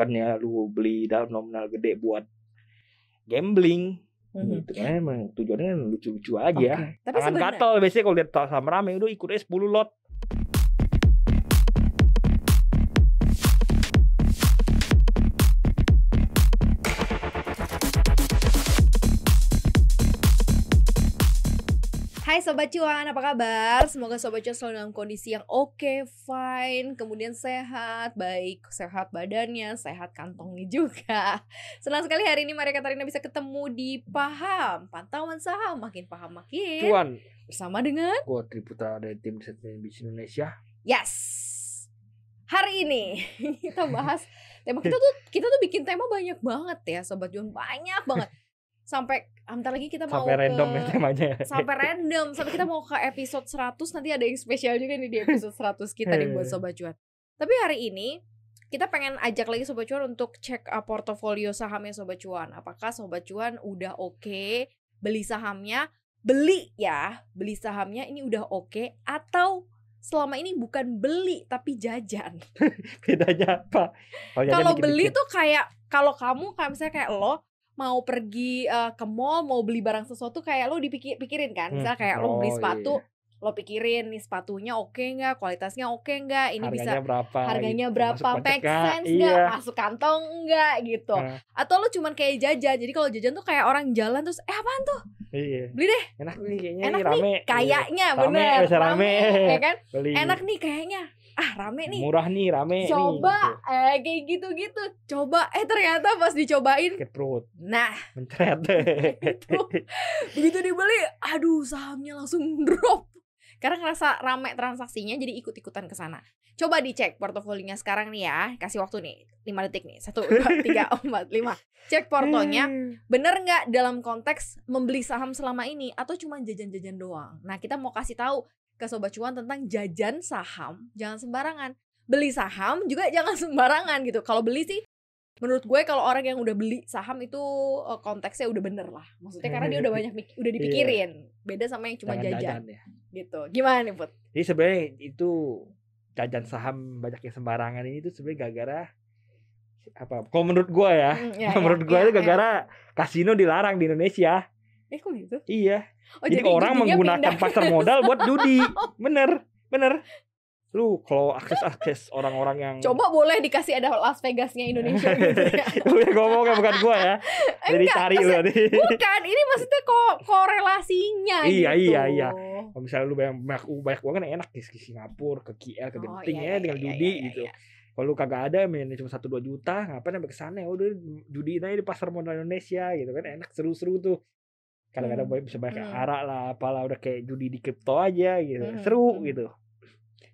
bukannya lu beli dalam nominal gede buat gambling Hmm. kan emang tujuannya kan lucu-lucu aja. Okay. Tapi gatel biasanya kalau lihat sama rame udah ikutnya 10 lot. Hai Sobat Cuan, apa kabar? Semoga Sobat Cuan selalu dalam kondisi yang oke, okay, fine, kemudian sehat, baik sehat badannya, sehat kantongnya juga. Senang sekali hari ini Maria Katarina bisa ketemu di Paham, Pantauan Saham, makin paham makin. Cuan. Bersama dengan... Gue Triputra dari tim riset Indonesia. Yes! Hari ini kita bahas tema kita tuh kita tuh bikin tema banyak banget ya sobat Cuan banyak banget sampai ah, bentar lagi kita mau sampai ke, random ya temanya sampai random sampai kita mau ke episode 100 nanti ada yang spesial juga nih di episode 100 kita nih buat eh. sobat cuan tapi hari ini kita pengen ajak lagi sobat cuan untuk cek ah, portofolio sahamnya sobat cuan apakah sobat cuan udah oke okay, beli sahamnya beli ya beli sahamnya ini udah oke okay, atau selama ini bukan beli tapi jajan bedanya apa kan kalau beli tuh kayak kalau kamu kayak misalnya kayak lo mau pergi uh, ke mall mau beli barang sesuatu kayak lo dipikir pikirin kan hmm, misalnya kayak oh, lo beli oh, iya, sepatu iya. lo pikirin nih sepatunya oke okay nggak kualitasnya oke okay nggak ini harganya bisa berapa, harganya gitu. berapa masuk make sense iya. nggak iya. masuk kantong nggak gitu atau lo cuman kayak jajan jadi kalau jajan tuh kayak orang jalan terus eh apaan tuh Iya. Beli deh. Enak nih enak nih, rame. Iya. Kayaknya iya. bener. Rame, rame, rame. Ya kan? Enak nih kayaknya ah rame nih murah nih rame coba nih, gitu. eh kayak gitu gitu coba eh ternyata pas dicobain sakit perut nah mencret begitu dibeli aduh sahamnya langsung drop karena ngerasa rame transaksinya jadi ikut-ikutan ke sana coba dicek portofolinya sekarang nih ya kasih waktu nih lima detik nih satu dua tiga empat lima cek portonya hmm. bener nggak dalam konteks membeli saham selama ini atau cuma jajan-jajan doang nah kita mau kasih tahu ke Sobat Cuan tentang jajan saham. Jangan sembarangan. Beli saham juga jangan sembarangan gitu. Kalau beli sih menurut gue kalau orang yang udah beli saham itu eh, konteksnya udah bener lah. Maksudnya karena dia udah banyak udah iya. dipikirin. Beda sama yang cuma jajan. jajan ya. Gitu. Gimana nih, Put? Jadi sebenarnya itu jajan saham banyak yang sembarangan ini tuh sebenarnya gara-gara apa kalau menurut gue ya, hmm, ya menurut gue ya, itu ya. gara-gara ya. kasino dilarang di Indonesia Eh kok gitu? Iya. Oh, jadi, jadi orang menggunakan pindah. pasar modal buat judi. Oh. Bener, bener. Lu kalau akses akses orang-orang yang coba boleh dikasih ada Las Vegasnya Indonesia gitu ya. lu yang ngomong ya bukan gua ya. Jadi Enggak, cari lu tadi. Bukan, ini maksudnya ko korelasinya iya, iya gitu. Iya, iya, iya. Kalau misalnya lu banyak banyak, banyak uang kan enak di ya, Singapura, ke KL, ke oh, Genting dengan iya, ya iya, iya, judi iya, gitu. Iya, iya kalau kagak ada mainnya cuma satu dua juta ngapain sampai ke sana ya udah judi aja di pasar modal Indonesia gitu kan enak seru-seru tuh kadang-kadang hmm. bisa banyak hmm. arak lah apalah udah kayak judi di kripto aja gitu hmm. seru hmm. gitu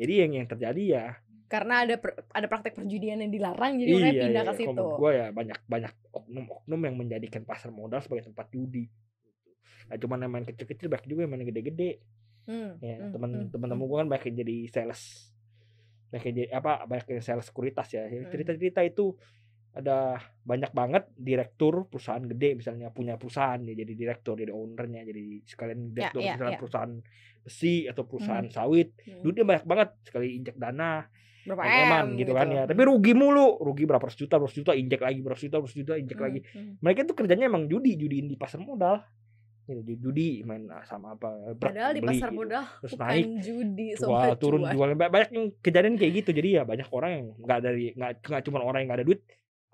jadi yang yang terjadi ya karena ada per, ada praktek perjudian yang dilarang jadi iya, orang pindah iya, ke situ. Gue ya banyak banyak oknum-oknum yang menjadikan pasar modal sebagai tempat judi. Nah cuma yang main kecil-kecil banyak juga yang main gede-gede. Hmm, ya hmm, teman hmm, teman temu hmm. gue kan banyak yang jadi sales, banyak yang jadi apa banyak yang sales sekuritas ya. Hmm. Cerita-cerita itu ada banyak banget direktur perusahaan gede misalnya punya perusahaan ya jadi direktur jadi ownernya jadi sekalian ya, direktur yeah, yeah, yeah. perusahaan besi atau perusahaan mm. sawit mm. dulu banyak banget sekali injek dana berapa M, gitu, gitu kan ya tapi rugi mulu rugi berapa ratus juta berapa juta injek lagi berapa juta berapa juta injek hmm. lagi hmm. mereka itu kerjanya emang judi judi di pasar modal gitu judi main ah, sama apa padahal beli, di pasar gitu. modal gitu. terus bukan naik judi jual, turun jual banyak yang kejadian kayak gitu jadi ya banyak orang yang nggak dari nggak cuma orang yang nggak ada duit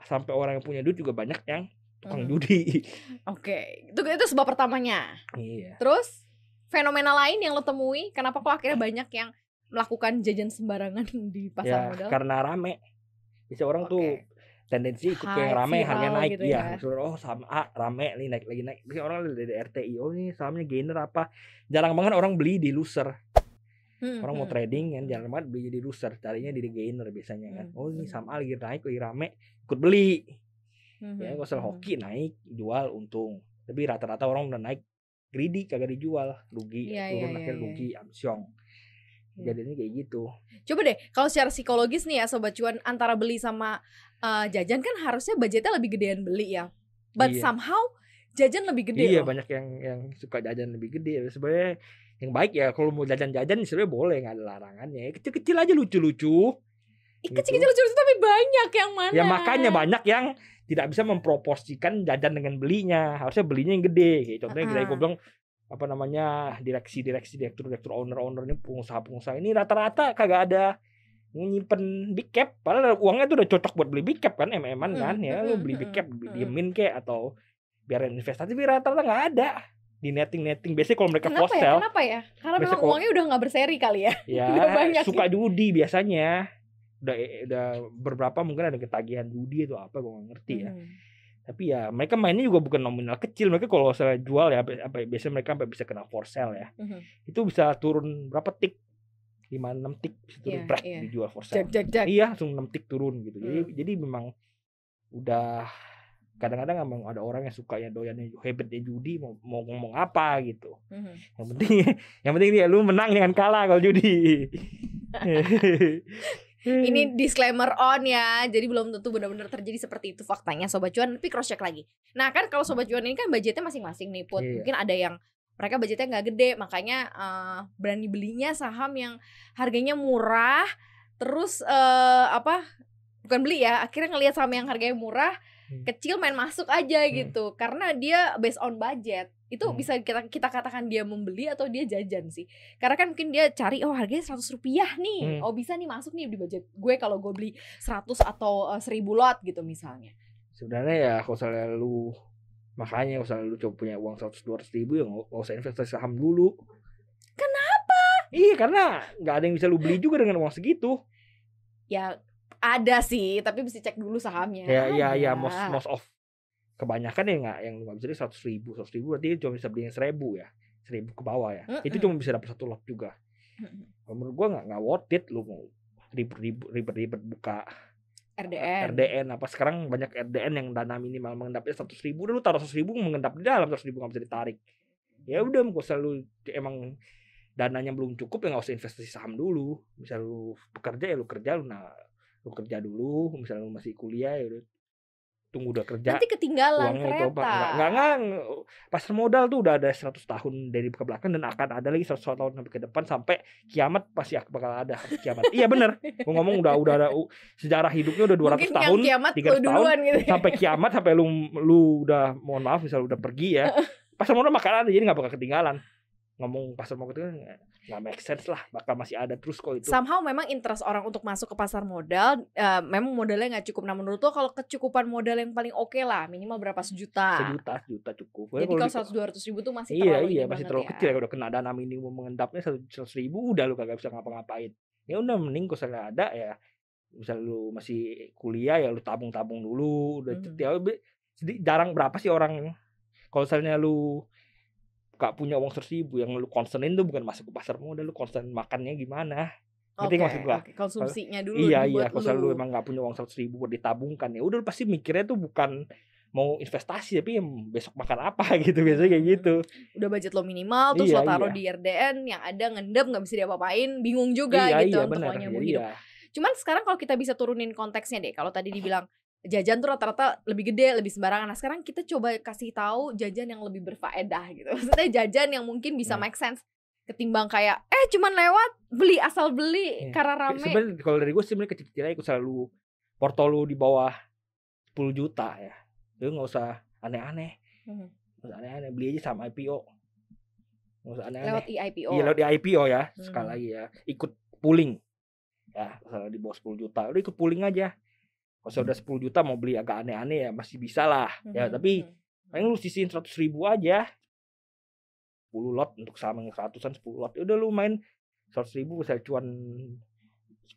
sampai orang yang punya duit juga banyak yang tukang hmm. judi. Oke, okay. itu itu sebab pertamanya. Iya. Terus fenomena lain yang lo temui, kenapa kok akhirnya banyak yang melakukan jajan sembarangan di pasar ya, modal? Karena rame. Bisa orang okay. tuh tendensi ikut kayak rame harga naik gitu iya, ya. ya. oh saham A rame nih naik lagi naik. bisa orang dari RTI oh ini sahamnya gainer apa. Jarang banget orang beli di loser hmm, orang mau trading kan jangan banget beli jadi loser carinya jadi gainer biasanya kan oh ini saham A lagi naik lagi rame ikut beli ya mm-hmm. kalau hmm. hoki naik jual untung tapi rata-rata orang udah naik greedy kagak dijual rugi yeah, iya, turun yeah, akhirnya iya. rugi yeah. amsyong iya. jadinya kayak gitu coba deh kalau secara psikologis nih ya sobat cuan antara beli sama uh, jajan kan harusnya budgetnya lebih gedean beli ya but yeah. somehow jajan lebih gede iya loh. banyak yang yang suka jajan lebih gede sebenarnya yang baik ya kalau mau jajan-jajan sebenarnya boleh nggak ada larangannya kecil-kecil aja lucu-lucu gitu. kecil-kecil lucu, lucu tapi banyak yang mana ya makanya banyak yang tidak bisa memproporsikan jajan dengan belinya harusnya belinya yang gede kayak contohnya uh-huh. gue bilang apa namanya direksi direksi direktur direktur owner owner ini pengusaha pengusaha ini rata-rata kagak ada nyimpen big cap padahal uangnya tuh udah cocok buat beli big cap kan mm kan kan ya hmm, lu hmm, beli big cap diemin kek atau biar investasi tapi rata-rata nggak ada di netting netting biasanya kalau mereka kenapa postel, ya? kenapa ya karena memang kalo, uangnya udah nggak berseri kali ya ya banyak suka judi ya. biasanya udah eh, udah beberapa mungkin ada ketagihan judi atau apa gue gak ngerti ya hmm. tapi ya mereka mainnya juga bukan nominal kecil mereka kalau saya jual ya apa biasanya mereka sampai bisa kena for sale ya hmm. itu bisa turun berapa tik lima enam tik bisa turun yeah, iya, iya. yeah. dijual for sale jack, jack, jack. iya langsung enam tik turun gitu hmm. jadi jadi memang udah kadang-kadang emang ada orang yang sukanya doyannya hebatnya judi mau, mau ngomong apa gitu mm-hmm. yang penting yang penting dia lu menang jangan kalah kalau judi ini disclaimer on ya jadi belum tentu benar-benar terjadi seperti itu faktanya sobat cuan tapi cross check lagi nah kan kalau sobat cuan ini kan budgetnya masing-masing nih put yeah. mungkin ada yang mereka budgetnya nggak gede makanya uh, berani belinya saham yang harganya murah terus uh, apa bukan beli ya akhirnya ngelihat saham yang harganya murah hmm. kecil main masuk aja hmm. gitu karena dia based on budget itu hmm. bisa kita kita katakan dia membeli atau dia jajan sih karena kan mungkin dia cari oh harganya seratus rupiah nih hmm. oh bisa nih masuk nih di budget gue kalau gue beli 100 atau uh, lot gitu misalnya sebenarnya ya kalau misalnya lu makanya kalau misalnya lu coba punya uang seratus dua ratus ribu ya nggak usah investasi saham dulu kenapa iya karena nggak ada yang bisa lu beli juga dengan uang segitu ya ada sih tapi mesti cek dulu sahamnya ya ya ya most most of kebanyakan ya nggak yang nggak bisa di seratus ribu seratus ribu berarti cuma bisa beli yang seribu ya seribu ke bawah ya mm -mm. itu cuma bisa dapat satu lot juga mm -mm. menurut gua nggak nggak worth it lu mau ribet ribet ribet ribet buka RDN RDN apa sekarang banyak RDN yang dana minimal mengendapnya seratus ribu lu taruh seratus ribu mengendap di dalam seratus ribu nggak bisa ditarik ya udah gua selalu emang dananya belum cukup ya nggak usah investasi saham dulu misal lu bekerja ya lu kerja lu nah lu kerja dulu misalnya lu masih kuliah ya udah tunggu udah kerja nanti ketinggalan uangnya kereta itu apa enggak, enggak, pasar modal tuh udah ada 100 tahun dari ke belakang dan akan ada lagi 100 tahun sampai ke depan sampai kiamat pasti bakal ada kiamat iya bener gua ngomong udah udah ada sejarah hidupnya udah 200 Mungkin tahun kiamat 300 tahun gitu. sampai kiamat sampai lu lu udah mohon maaf misal udah pergi ya pasar modal makan ada jadi nggak bakal ketinggalan ngomong pasar modal ketinggalan kan nggak make sense lah bakal masih ada terus kok itu somehow memang interest orang untuk masuk ke pasar modal uh, memang modalnya nggak cukup nah menurut lo kalau kecukupan modal yang paling oke okay lah minimal berapa sejuta sejuta sejuta cukup jadi kalau seratus dua ratus ribu tuh masih iya terlalu iya masih terlalu ya. kecil ya udah kena dana minimum mengendapnya seratus ribu udah lu kagak bisa ngapa-ngapain ya udah mending kalau ada ya misal lu masih kuliah ya lu tabung-tabung dulu udah mm -hmm. jarang berapa sih orang kalau misalnya lu gak punya uang seratus ribu yang lu concernin tuh bukan masuk ke pasar modal lu concern makannya gimana Ngerti okay, maksud gua? Okay. Konsumsinya dulu Iya iya Kalau lu. emang gak punya uang seratus ribu buat ditabungkan ya udah lu pasti mikirnya tuh bukan mau investasi tapi ya besok makan apa gitu biasanya kayak gitu udah budget lo minimal terus iya, lo taruh iya. di RDN yang ada ngendap Gak bisa diapa-apain bingung juga iya, gitu iya, untuk bener, iya, hidup iya. cuman sekarang kalau kita bisa turunin konteksnya deh kalau tadi dibilang jajan tuh rata-rata lebih gede, lebih sembarangan. Nah, sekarang kita coba kasih tahu jajan yang lebih berfaedah gitu. Maksudnya jajan yang mungkin bisa yeah. make sense ketimbang kayak eh cuman lewat beli asal beli yeah. karena rame. Sebenarnya kalau dari gue sebenarnya kecil-kecilnya ikut selalu porto lu di bawah 10 juta ya. Lu nggak usah aneh-aneh. Hmm. usah aneh-aneh beli aja sama IPO. Nggak usah aneh-aneh. Lewat IPO. Iya lewat di IPO ya. Hmm. Sekali lagi ya, ikut pooling. Ya, kalau di bawah 10 juta, lu ikut pooling aja kalau sudah 10 juta mau beli agak aneh-aneh ya masih bisa lah ya mhm, tapi mhm, mhm. paling lu sisihin 100 ribu aja 10 lot untuk saham yang sepuluh 10 lot ya udah lu main 100 ribu bisa cuan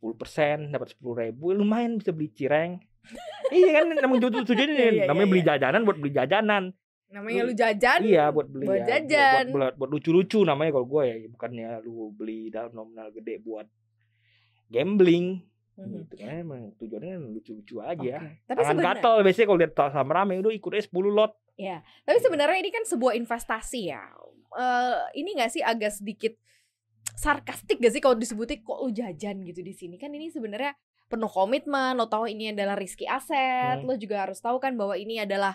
10 persen dapat 10 ribu ya lumayan bisa beli cireng iya kan iya, iya, namanya tujuh ini namanya beli iya. jajanan buat beli jajanan namanya lu, lu jajan iya buat beli buat ya. jajan buat, buat, buat lucu-lucu namanya kalau gue ya bukannya lu beli dalam nominal gede buat gambling gitu kan emang tujuannya kan lucu-lucu aja okay. tapi tangan gatel biasanya kalau lihat sama rame udah ikut aja 10 lot ya tapi gitu. sebenarnya ini kan sebuah investasi ya uh, ini gak sih agak sedikit sarkastik gak sih kalau disebutin kok lu jajan gitu di sini kan ini sebenarnya penuh komitmen lo tahu ini adalah rizki aset hmm. lo juga harus tahu kan bahwa ini adalah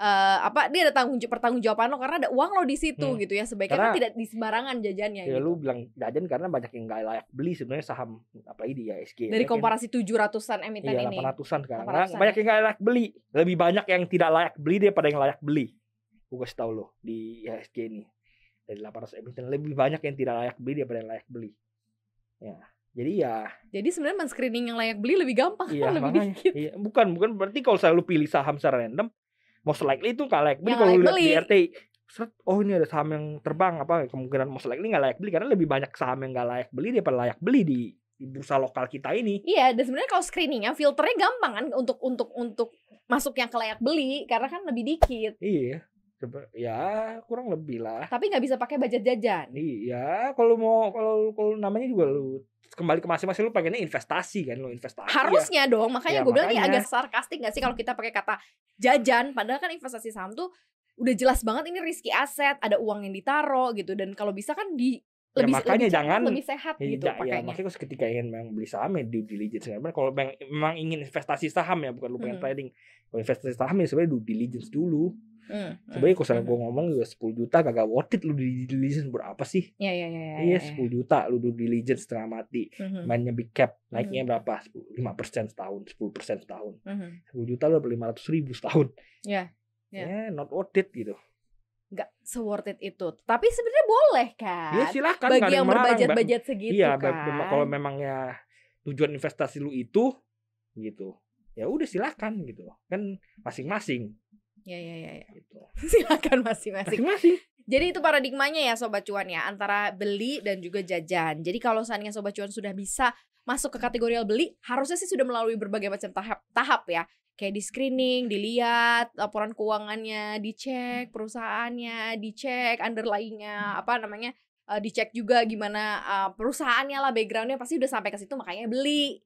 uh, apa dia ada tanggung pertanggungjawaban lo karena ada uang lo di situ hmm. gitu ya sebaiknya kan karena, kan tidak di sembarangan jajannya ya gitu. lu bilang jajan karena banyak yang nggak layak beli sebenarnya saham apa ini ya SG dari ya, kan. komparasi tujuh ratusan emiten iya, ini 800 ratusan sekarang 800 nah, -an. banyak yang nggak layak beli lebih banyak yang tidak layak beli pada yang layak beli gue kasih tau lo di ISG ya, ini dari ratus emiten lebih banyak yang tidak layak beli daripada yang layak beli ya jadi ya. Jadi sebenarnya men-screening yang layak beli lebih gampang iya, kan lebih makanya, dikit. Iya, bukan bukan berarti kalau saya lu pilih saham secara random, most likely itu nggak layak beli kalau lihat di RT. oh ini ada saham yang terbang apa ya, kemungkinan most likely gak layak beli karena lebih banyak saham yang gak layak beli daripada layak beli di, di bursa lokal kita ini. Iya, dan sebenarnya kalau screeningnya filternya gampang kan untuk untuk untuk masuk yang ke layak beli karena kan lebih dikit. Iya ya kurang lebih lah tapi nggak bisa pakai budget jajan iya kalau mau kalau kalau namanya juga lu kembali ke masing-masing lu pengennya investasi kan lu investasi ya. harusnya ya. dong makanya ya, gue bilang ini agak sarkastik gak sih kalau kita pakai kata jajan padahal kan investasi saham tuh udah jelas banget ini riski aset ada uang yang ditaro gitu dan kalau bisa kan di ya, lebih makanya lebih jangan lebih sehat ya, gitu ya, pakainya. Ya, makanya ketika ingin memang beli saham ya di diligence sebenarnya kan. kalau memang, ingin investasi saham ya bukan lu pengen hmm. trading kalau investasi saham ya sebenarnya due diligence dulu Mm, Sebenarnya kalau mm, gue hmm. ngomong juga 10 juta kagak worth it lu di diligence berapa sih? Ya, ya, ya, iya iya iya. Iya 10 juta lu di diligence setengah mati. Hmm, hmm Mainnya big cap hmm. naiknya mm-hmm. berapa? 5 persen setahun, 10 persen setahun. Mm-hmm. 10 juta lu dapat 500 ribu setahun. Iya. Yeah, yeah. yeah, not worth it gitu nggak worth it itu. Tapi sebenarnya boleh kan? Iya silakan. Bagi yang berbudget-budget segitu iya, kan. Iya, kalau memang ya tujuan investasi lu itu gitu, ya udah silakan gitu. Kan masing-masing. Ya ya ya. ya. Gitu. Silakan masing-masing. Jadi itu paradigmanya ya sobat cuan ya antara beli dan juga jajan. Jadi kalau seandainya sobat cuan sudah bisa masuk ke kategori beli, harusnya sih sudah melalui berbagai macam tahap tahap ya. Kayak di screening, dilihat laporan keuangannya, dicek perusahaannya, dicek underlyingnya, apa namanya, eh, dicek juga gimana eh, perusahaannya lah backgroundnya pasti udah sampai ke situ makanya beli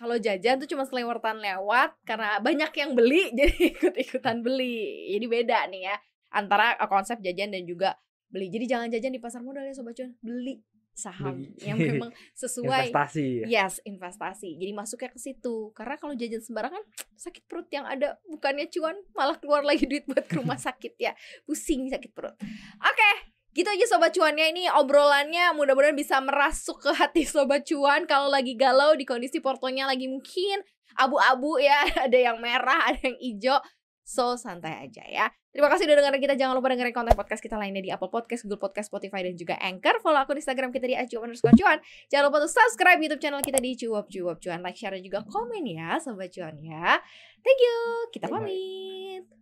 kalau jajan tuh cuma selewatan lewat karena banyak yang beli jadi ikut-ikutan hmm. beli. Jadi beda nih ya antara eh, konsep jajan dan juga beli. Jadi jangan jajan di pasar modal ya sobat cuan, beli saham beli. yang memang sesuai investasi. Ya? Yes, investasi. Jadi masuknya ke situ. Karena kalau jajan sembarangan sakit perut yang ada bukannya cuan malah keluar lagi duit buat ke rumah sakit ya. Pusing sakit perut. Oke, okay Gitu aja Sobat Cuannya ini obrolannya mudah-mudahan bisa merasuk ke hati Sobat Cuan kalau lagi galau di kondisi portonya lagi mungkin abu-abu ya, ada yang merah, ada yang hijau. So santai aja ya. Terima kasih udah dengerin kita. Jangan lupa dengerin konten podcast kita lainnya di Apple Podcast, Google Podcast, Spotify, dan juga Anchor. Follow aku di Instagram kita di @cuan_cuan. Jangan lupa untuk subscribe YouTube channel kita di Cuap Cuap Cuan. Like, share, dan juga komen ya, sobat cuan ya. Thank you. Kita pamit.